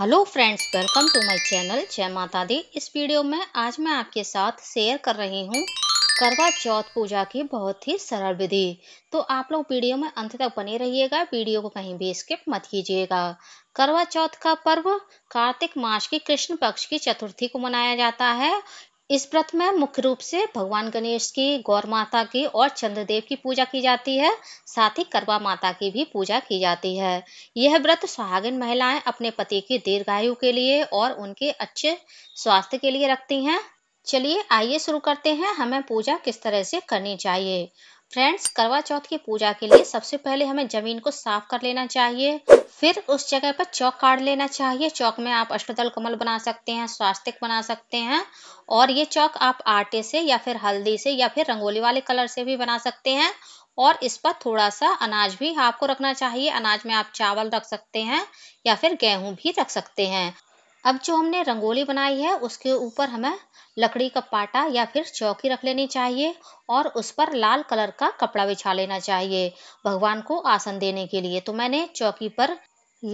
hello friends welcome to my channel जय माता दी इस वीडियो में आज मैं आपके साथ शेयर कर रही हूँ करवा चौथ पूजा की बहुत ही सरल विधि तो आप लोग वीडियो में अंत तक बने रहिएगा वीडियो को कहीं भी स्किप मत कीजिएगा करवा चौथ का पर्व कार्तिक मास की कृष्ण पक्ष की चतुर्थी को मनाया जाता है इस व्रत में मुख्य रूप से भगवान गणेश की गौर माता की और चंद्रदेव की पूजा की जाती है साथ ही करवा माता की भी पूजा की जाती है यह व्रत सुहागिन महिलाएं अपने पति की दीर्घायु के लिए और उनके अच्छे स्वास्थ्य के लिए रखती हैं चलिए आइए शुरू करते हैं हमें पूजा किस तरह से करनी चाहिए फ्रेंड्स करवा चौथ की पूजा के लिए सबसे पहले हमें जमीन को साफ कर लेना चाहिए फिर उस जगह पर चौक काट लेना चाहिए चौक में आप अष्टदल कमल बना सकते हैं स्वास्तिक बना सकते हैं और ये चौक आप आटे से या फिर हल्दी से या फिर रंगोली वाले कलर से भी बना सकते हैं और इस पर थोड़ा सा अनाज भी आपको रखना चाहिए अनाज में आप चावल रख सकते हैं या फिर गेहूं भी रख सकते हैं अब जो हमने रंगोली बनाई है उसके ऊपर हमें लकड़ी का पाटा या फिर चौकी रख लेनी चाहिए और उस पर लाल कलर का कपड़ा बिछा लेना चाहिए भगवान को आसन देने के लिए तो मैंने चौकी पर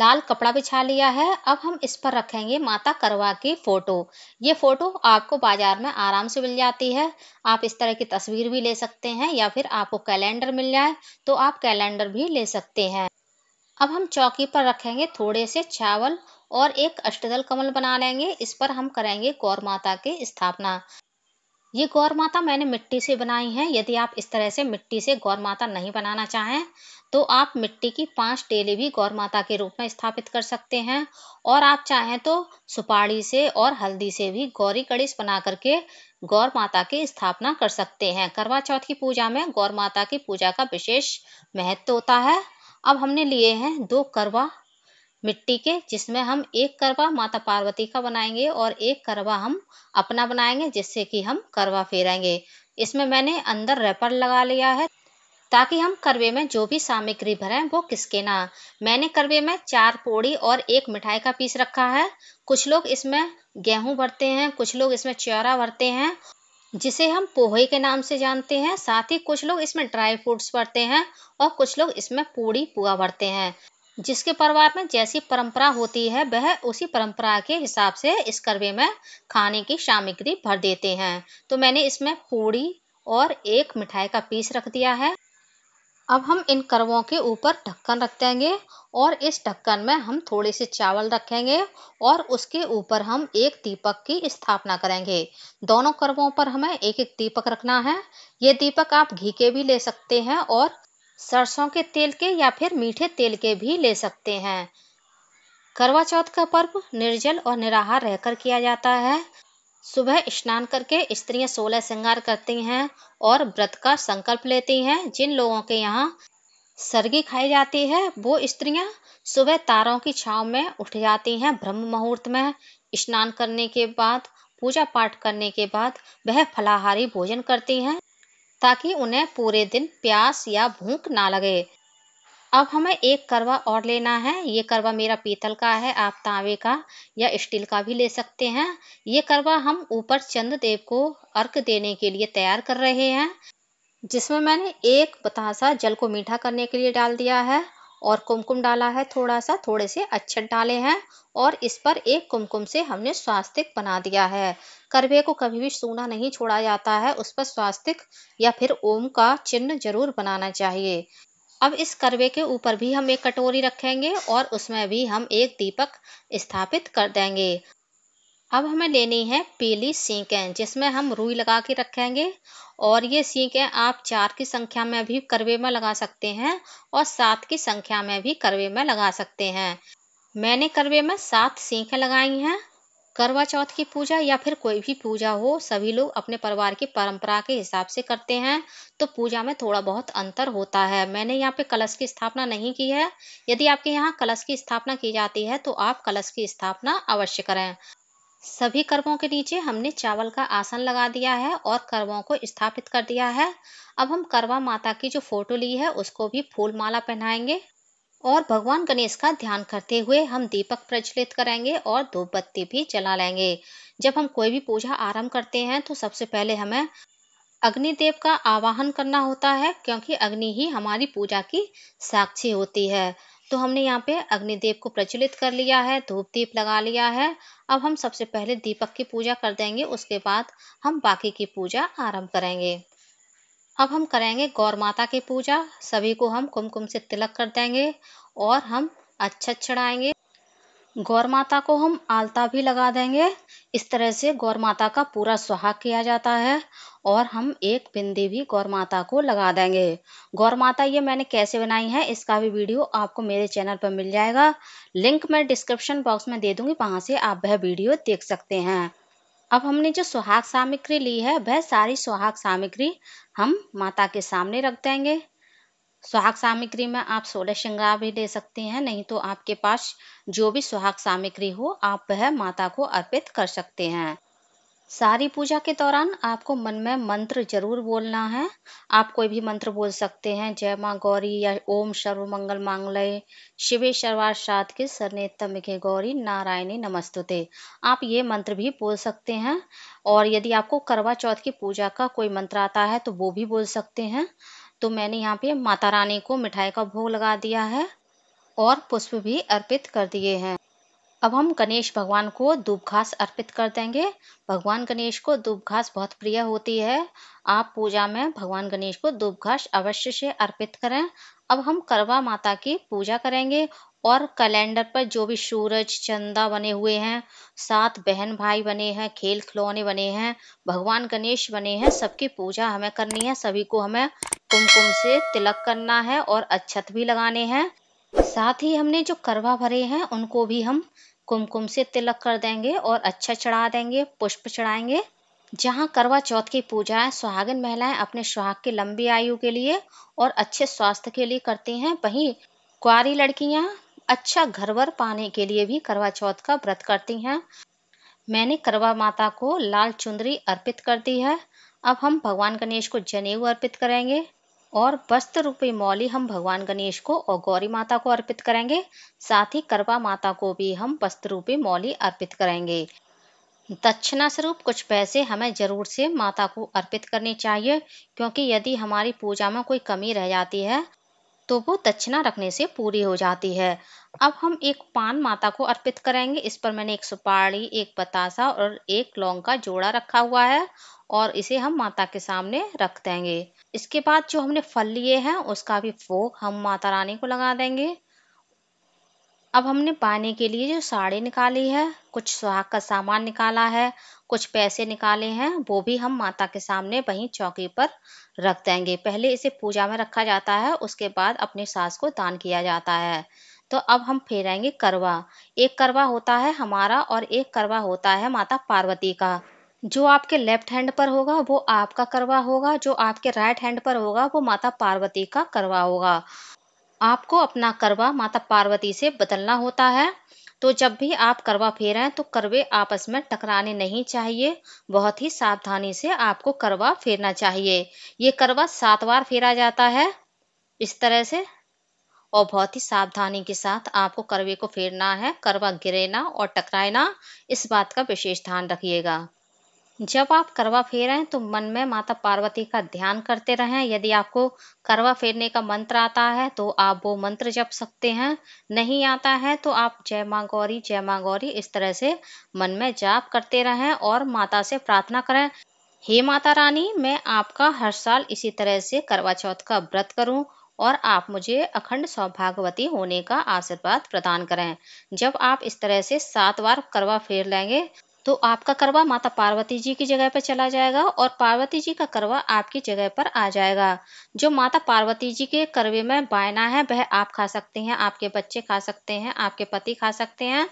लाल कपड़ा बिछा लिया है अब हम इस पर रखेंगे माता करवा की फोटो ये फोटो आपको बाजार में आराम से मिल जाती है आप इस तरह की तस्वीर भी ले सकते हैं या फिर आपको कैलेंडर मिल जाए तो आप कैलेंडर भी ले सकते हैं अब हम चौकी पर रखेंगे थोड़े से चावल और एक अष्टदल कमल बना लेंगे इस पर हम करेंगे गौर माता की स्थापना ये गौर माता मैंने मिट्टी से बनाई है यदि आप इस तरह से मिट्टी से गौर माता नहीं बनाना चाहें तो आप मिट्टी की पांच टेले भी गौर माता के रूप में स्थापित कर सकते हैं और आप चाहें तो सुपाड़ी से और हल्दी से भी गौरी कड़िश बना करके गौर माता की स्थापना कर सकते हैं करवा चौथ की पूजा में गौर माता की पूजा का विशेष महत्व होता है अब हमने लिए हैं दो करवा मिट्टी के जिसमें हम एक करवा माता पार्वती का बनाएंगे और एक करवा हम अपना बनाएंगे जिससे कि हम करवा फेरेंगे इसमें मैंने अंदर रैपर लगा लिया है ताकि हम करवे में जो भी सामग्री भरें वो किसके ना मैंने करवे में चार पोड़ी और एक मिठाई का पीस रखा है कुछ लोग इसमें गेहूं भरते हैं कुछ लोग इसमें च्यौरा भरते हैं जिसे हम पोहे के नाम से जानते हैं साथ ही कुछ लोग इसमें ड्राई फ्रूट्स भरते हैं और कुछ लोग इसमें पूड़ी पुआ भरते हैं जिसके परिवार में जैसी परंपरा होती है वह उसी परंपरा के हिसाब से इस करवे में खाने की सामग्री भर देते हैं तो मैंने इसमें पूड़ी और एक मिठाई का पीस रख दिया है अब हम इन करवों के ऊपर ढक्कन रख देंगे और इस ढक्कन में हम थोड़े से चावल रखेंगे और उसके ऊपर हम एक दीपक की स्थापना करेंगे दोनों करवों पर हमें एक एक दीपक रखना है ये दीपक आप घी के भी ले सकते हैं और सरसों के तेल के या फिर मीठे तेल के भी ले सकते हैं करवा चौथ का पर्व निर्जल और निराहार रहकर किया जाता है सुबह स्नान करके स्त्रियां सोलह श्रृंगार करती हैं और व्रत का संकल्प लेती हैं जिन लोगों के यहाँ सर्गी खाई जाती है वो स्त्रियां सुबह तारों की छाव में उठ जाती हैं ब्रह्म मुहूर्त में स्नान करने के बाद पूजा पाठ करने के बाद वह फलाहारी भोजन करती हैं ताकि उन्हें पूरे दिन प्यास या भूख ना लगे अब हमें एक करवा और लेना है ये करवा मेरा पीतल का है आप तांबे का या स्टील का भी ले सकते हैं ये करवा हम ऊपर चंद्रदेव देव को अर्क देने के लिए तैयार कर रहे हैं जिसमें मैंने एक बतासा जल को मीठा करने के लिए डाल दिया है और कुमकुम डाला है थोड़ा सा थोड़े से अक्षत डाले हैं और इस पर एक कुमकुम से हमने स्वास्तिक बना दिया है करवे को कभी भी सूना नहीं छोड़ा जाता है उस पर स्वास्तिक या फिर ओम का चिन्ह जरूर बनाना चाहिए अब इस करवे के ऊपर भी हम एक कटोरी रखेंगे और उसमें भी हम एक दीपक स्थापित कर देंगे अब हमें लेनी है पीली सीखें जिसमें हम रुई लगा के रखेंगे और ये सीखें आप चार की संख्या में भी करवे में लगा सकते हैं और सात की संख्या में भी करवे में लगा सकते हैं मैंने करवे में सात सीखें लगाई हैं करवा चौथ की पूजा या फिर कोई भी पूजा हो सभी लोग अपने परिवार की परंपरा के हिसाब से करते हैं तो पूजा में थोड़ा बहुत अंतर होता है मैंने यहाँ पे कलश की स्थापना नहीं की है यदि आपके यहाँ कलश की स्थापना की जाती है तो आप कलश की स्थापना अवश्य करें सभी कर्वों के नीचे हमने चावल का आसन लगा दिया है और कर्वों को स्थापित कर दिया है अब हम करवा माता की जो फोटो ली है उसको भी फूल माला पहनाएंगे और भगवान गणेश का ध्यान करते हुए हम दीपक प्रज्वलित करेंगे और धूप बत्ती भी जला लेंगे जब हम कोई भी पूजा आरंभ करते हैं तो सबसे पहले हमें अग्निदेव का आवाहन करना होता है क्योंकि अग्नि ही हमारी पूजा की साक्षी होती है तो हमने यहाँ पे अग्निदेव को प्रचलित कर लिया है धूप दीप लगा लिया है अब हम सबसे पहले दीपक की पूजा कर देंगे उसके बाद हम बाकी की पूजा आरंभ करेंगे अब हम करेंगे गौर माता की पूजा सभी को हम कुमकुम से तिलक कर देंगे और हम अच्छत चढ़ाएंगे गौर माता को हम आलता भी लगा देंगे इस तरह से गौर माता का पूरा सुहाग किया जाता है और हम एक बिंदी भी गौर माता को लगा देंगे गौर माता ये मैंने कैसे बनाई है इसका भी वीडियो आपको मेरे चैनल पर मिल जाएगा लिंक मैं डिस्क्रिप्शन बॉक्स में दे दूंगी वहाँ से आप वह वीडियो देख सकते हैं अब हमने जो सुहाग सामग्री ली है वह सारी सुहाग सामग्री हम माता के सामने रख देंगे सुहाग सामग्री में आप सोलह श्रृंगार भी ले सकते हैं नहीं तो आपके पास जो भी सुहाग सामग्री हो आप वह माता को अर्पित कर सकते हैं सारी पूजा के दौरान आपको मन में मंत्र जरूर बोलना है आप कोई भी मंत्र बोल सकते हैं जय माँ गौरी या ओम सर्व मंगल मांगलय शिवे सर्वार सात के सरनेतम के गौरी नारायणी नमस्तुते आप ये मंत्र भी बोल सकते हैं और यदि आपको करवा चौथ की पूजा का कोई मंत्र आता है तो वो भी बोल सकते हैं तो मैंने यहाँ पे माता रानी को मिठाई का भोग लगा दिया है और पुष्प भी अर्पित कर दिए हैं अब हम गणेश भगवान को दूब घास अर्पित कर देंगे भगवान गणेश को दूब घास बहुत प्रिय होती है आप पूजा में भगवान गणेश को दूब घास अवश्य से अर्पित करें अब हम करवा माता की पूजा करेंगे और कैलेंडर पर जो भी सूरज चंदा बने हुए हैं सात बहन भाई बने हैं खेल खिलौने बने हैं भगवान गणेश बने हैं सबकी पूजा हमें करनी है सभी को हमें कुमकुम से तिलक करना है और अच्छत भी लगाने हैं साथ ही हमने जो करवा भरे हैं उनको भी हम कुमकुम से तिलक कर देंगे और अच्छा चढ़ा देंगे पुष्प चढ़ाएंगे जहाँ करवा चौथ की पूजा है सुहागिन महिलाएं अपने सुहाग की लंबी आयु के लिए और अच्छे स्वास्थ्य के लिए करती हैं वहीं कुआरी लड़कियां अच्छा घर वर पाने के लिए भी करवा चौथ का व्रत करती हैं मैंने करवा माता को लाल चुंदरी अर्पित कर दी है अब हम भगवान गणेश को जनेऊ अर्पित करेंगे और वस्त्र रूपी मौली हम भगवान गणेश को और गौरी माता को अर्पित करेंगे साथ ही करवा माता को भी हम वस्त्र रूपी मौली अर्पित करेंगे दक्षिणा स्वरूप कुछ पैसे हमें जरूर से माता को अर्पित करने चाहिए क्योंकि यदि हमारी पूजा में कोई कमी रह जाती है तो वो दक्षिणा रखने से पूरी हो जाती है अब हम एक पान माता को अर्पित करेंगे इस पर मैंने एक सुपारी एक बतासा और एक लौंग का जोड़ा रखा हुआ है और इसे हम माता के सामने रख देंगे इसके बाद जो हमने फल लिए हैं उसका भी फोक हम माता रानी को लगा देंगे अब हमने पाने के लिए जो साड़ी निकाली है कुछ सुहाग का सामान निकाला है कुछ पैसे निकाले हैं वो भी हम माता के सामने वहीं चौकी पर रख देंगे पहले इसे पूजा में रखा जाता है उसके बाद अपने सास को दान किया जाता है तो अब हम फेरेंगे करवा एक करवा होता है हमारा और एक करवा होता है माता पार्वती का जो आपके लेफ्ट हैंड पर होगा वो आपका करवा होगा जो आपके राइट हैंड पर होगा वो माता पार्वती का करवा होगा आपको अपना करवा माता पार्वती से बदलना होता है तो जब भी आप करवा फेरें तो करवे आपस में टकराने नहीं चाहिए बहुत ही सावधानी से आपको करवा फेरना चाहिए ये करवा सात बार फेरा जाता है इस तरह से और बहुत ही सावधानी के साथ आपको करवे को फेरना है करवा गिरेना और टकराना इस बात का विशेष ध्यान रखिएगा जब आप करवा फेरें तो मन में माता पार्वती का ध्यान करते रहें यदि आपको करवा फेरने का मंत्र आता है तो आप वो मंत्र जप सकते हैं नहीं आता है तो आप जय माँ गौरी जय माँ गौरी इस तरह से मन में जाप करते रहें और माता से प्रार्थना करें हे माता रानी मैं आपका हर साल इसी तरह से करवा चौथ का व्रत करूं और आप मुझे अखंड सौभाग्यवती होने का आशीर्वाद प्रदान करें जब आप इस तरह से सात बार करवा फेर लेंगे तो आपका करवा माता पार्वती जी की जगह पर चला जाएगा और पार्वती जी का करवा आपकी जगह पर आ जाएगा जो माता पार्वती जी के करवे में बायना है वह आप खा सकते हैं आपके बच्चे खा सकते हैं आपके पति खा सकते हैं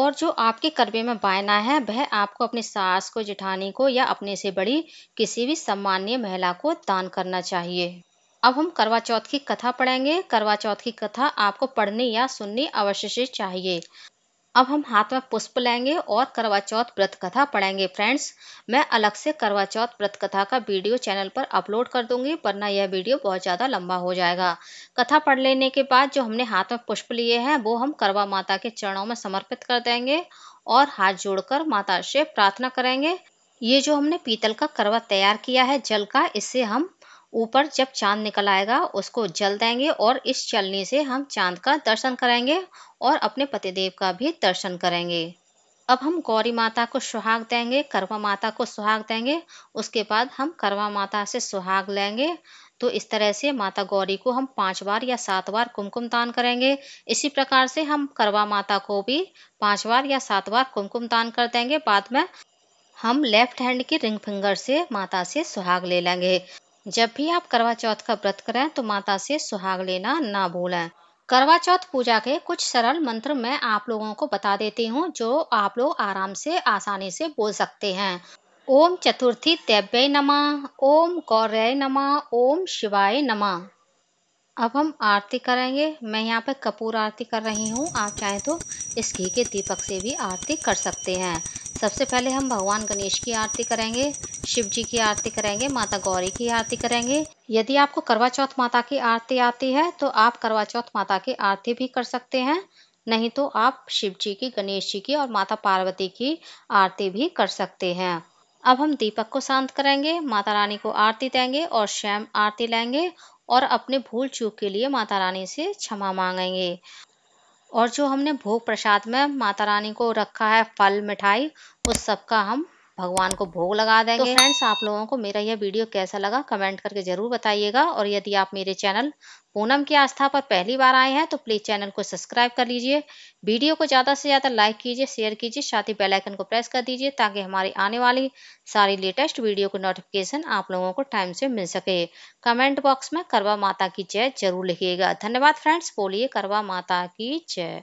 और जो आपके करवे में बायना है वह आपको अपने सास को जिठानी को या अपने से बड़ी किसी भी सम्मान्य महिला को दान करना चाहिए अब हम करवा चौथ की कथा पढ़ेंगे करवा चौथ की कथा आपको पढ़नी या सुननी अवश्य चाहिए अब हम हाथ में पुष्प लेंगे और करवा चौथ व्रत कथा पढ़ेंगे फ्रेंड्स मैं अलग से करवा चौथ व्रत कथा का वीडियो चैनल पर अपलोड कर दूंगी वरना यह वीडियो बहुत ज़्यादा लंबा हो जाएगा कथा पढ़ लेने के बाद जो हमने हाथ में पुष्प लिए हैं वो हम करवा माता के चरणों में समर्पित कर देंगे और हाथ जोड़कर माता से प्रार्थना करेंगे ये जो हमने पीतल का करवा तैयार किया है जल का इससे हम ऊपर जब चांद निकल आएगा उसको जल देंगे और इस चलनी से हम चांद का दर्शन करेंगे और अपने पतिदेव का भी दर्शन करेंगे अब हम गौरी माता को सुहाग देंगे करवा माता को सुहाग देंगे उसके बाद हम करवा माता से सुहाग लेंगे तो इस तरह से माता गौरी को हम पांच बार या सात बार कुमकुम दान करेंगे इसी प्रकार से हम करवा माता को भी पांच बार या सात बार कुमकुम दान कर देंगे बाद में हम लेफ्ट हैंड की रिंग फिंगर से माता से सुहाग ले लेंगे जब भी आप करवा चौथ का व्रत करें तो माता से सुहाग लेना ना भूलें करवा चौथ पूजा के कुछ सरल मंत्र मैं आप लोगों को बता देती हूँ जो आप लोग आराम से आसानी से बोल सकते हैं ओम चतुर्थी दैव्य नमा ओम गौरय नमा ओम शिवाय नमा अब हम आरती करेंगे मैं यहाँ पे कपूर आरती कर रही हूँ आप चाहें तो इस घी के दीपक से भी आरती कर सकते हैं सबसे पहले हम भगवान गणेश की आरती करेंगे शिव जी की आरती करेंगे माता गौरी की आरती करेंगे यदि आपको करवा चौथ माता की आरती आती है तो आप करवा चौथ माता की आरती भी कर सकते हैं नहीं तो आप शिव जी की गणेश जी की और माता पार्वती की आरती भी कर सकते हैं अब हम दीपक को शांत करेंगे माता रानी को आरती देंगे और स्वयं आरती लेंगे और अपने भूल चूक के लिए माता रानी से क्षमा मांगेंगे और जो हमने भोग प्रसाद में माता रानी को रखा है फल मिठाई उस सब का हम भगवान को भोग लगा तो देंगे तो फ्रेंड्स आप लोगों को मेरा यह वीडियो कैसा लगा कमेंट करके ज़रूर बताइएगा और यदि आप मेरे चैनल पूनम की आस्था पर पहली बार आए हैं तो प्लीज़ चैनल को सब्सक्राइब कर लीजिए वीडियो को ज़्यादा से ज़्यादा लाइक कीजिए शेयर कीजिए साथ ही बेलाइकन को प्रेस कर दीजिए ताकि हमारी आने वाली सारी लेटेस्ट वीडियो की नोटिफिकेशन आप लोगों को टाइम से मिल सके कमेंट बॉक्स में करवा माता की जय जरूर लिखिएगा धन्यवाद फ्रेंड्स बोलिए करवा माता की जय